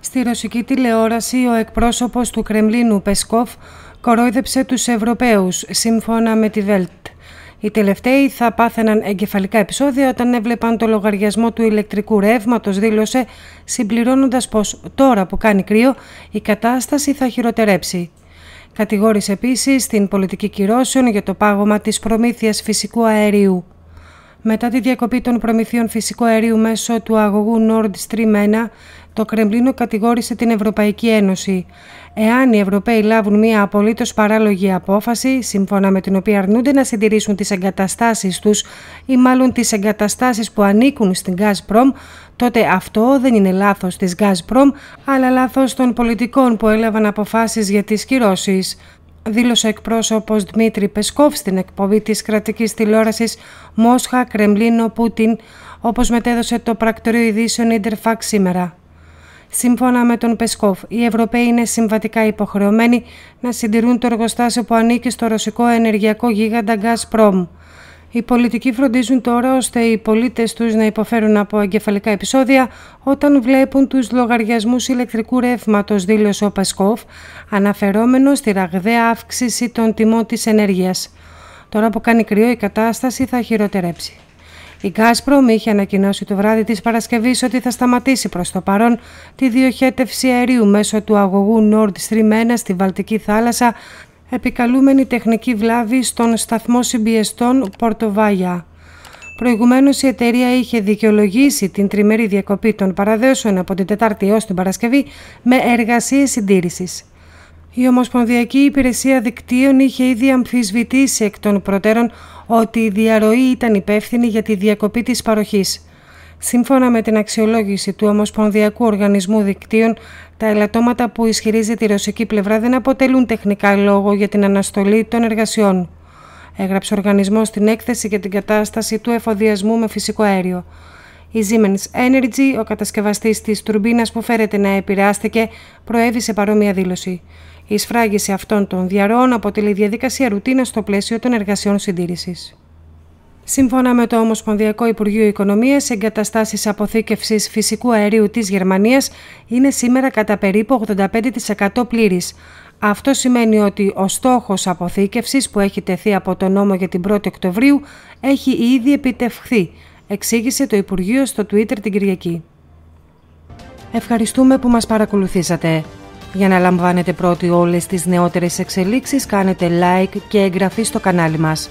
Στη ρωσική τηλεόραση, ο εκπρόσωπος του Κρεμλίνου Πεσκόφ κορόιδεψε τους Ευρωπαίους, σύμφωνα με τη Βέλτ. Οι τελευταίοι θα πάθαιναν εγκεφαλικά επεισόδια όταν έβλεπαν το λογαριασμό του ηλεκτρικού ρεύματος, δήλωσε, συμπληρώνοντας πως τώρα που κάνει κρύο η κατάσταση θα χειροτερέψει. Κατηγόρησε επίσης την πολιτική κυρώσεων για το πάγωμα της προμήθειας φυσικού αερίου. Μετά τη διακοπή των προμηθείων φυσικού αερίου μέσω του αγωγού Nord Stream 1, το Κρεμλίνο κατηγόρησε την Ευρωπαϊκή Ένωση. Εάν οι Ευρωπαίοι λάβουν μια απολύτως παράλογη απόφαση, σύμφωνα με την οποία αρνούνται να συντηρήσουν τις εγκαταστάσεις τους ή μάλλον τις εγκαταστάσεις που ανήκουν στην Gazprom, τότε αυτό δεν είναι λάθος της Gazprom, αλλά λάθος των πολιτικών που έλαβαν αποφάσεις για τις κυρώσεις δήλωσε ο εκπρόσωπος Δημήτρη Πεσκόφ στην εκπομπή της κρατικής τηλεόρασης Μόσχα Κρεμλίνο Πούτιν, όπως μετέδωσε το πρακτορείο ειδήσεων Ιντερφαξ σήμερα. Σύμφωνα με τον Πεσκόφ, οι Ευρωπαίοι είναι συμβατικά υποχρεωμένοι να συντηρούν το εργοστάσιο που ανήκει στο ρωσικό ενεργειακό γίγαντα Gazprom. Οι πολιτικοί φροντίζουν τώρα ώστε οι πολίτες τους να υποφέρουν από εγκεφαλικά επεισόδια όταν βλέπουν τους λογαριασμούς ηλεκτρικού ρεύματος, δήλωσε ο Πασκόφ, αναφερόμενο στη ραγδαία αύξηση των τιμών της ενέργειας. Τώρα που κάνει κρύο η κατάσταση θα χειροτερέψει. Η Gazprom είχε ανακοινώσει το βράδυ της Παρασκευής ότι θα σταματήσει προς το παρόν τη διοχέτευση αερίου μέσω του αγωγού Nord Stream 1 στη Βαλτική θάλασσα επικαλούμενη τεχνική βλάβη στον σταθμό συμπιεστών Πορτοβάγια. Προηγουμένως η εταιρεία είχε δικαιολογήσει την τριμερή διακοπή των παραδέσεων από την Τετάρτη έως την Παρασκευή με εργασίες συντήρησης. Η Ομοσπονδιακή Υπηρεσία Δικτύων είχε ήδη αμφισβητήσει εκ των προτέρων ότι η διαρροή ήταν υπεύθυνη για τη διακοπή της παροχής. Σύμφωνα με την αξιολόγηση του Ομοσπονδιακού Οργανισμού Δικτύων, τα ελαττώματα που ισχυρίζει τη ρωσική πλευρά δεν αποτελούν τεχνικά λόγο για την αναστολή των εργασιών. Έγραψε ο οργανισμός την έκθεση για την κατάσταση του εφοδιασμού με φυσικό αέριο. Η Siemens Energy, ο κατασκευαστής της τουρμπίνας που φέρεται να επηρεάστηκε, προέβησε παρόμοια δήλωση. Η σφράγιση αυτών των διαρροών αποτελεί διαδικασία ρουτίνας στο πλαίσιο των εργασιών συντήρησης. Σύμφωνα με το Ομοσπονδιακό Υπουργείο Οικονομίας, οι εγκαταστάσεις αποθήκευσης φυσικού αερίου της Γερμανίας είναι σήμερα κατά περίπου 85% πλήρης. Αυτό σημαίνει ότι ο στόχος αποθήκευσης που έχει τεθεί από τον νόμο για την 1η Οκτωβρίου έχει ήδη επιτευχθεί, εξήγησε το Υπουργείο στο Twitter την Κυριακή. Ευχαριστούμε που μας παρακολουθήσατε. Για να λαμβάνετε πρώτοι όλες τις νεότερες εξελίξεις κάνετε like και εγγραφή στο κανάλι μας.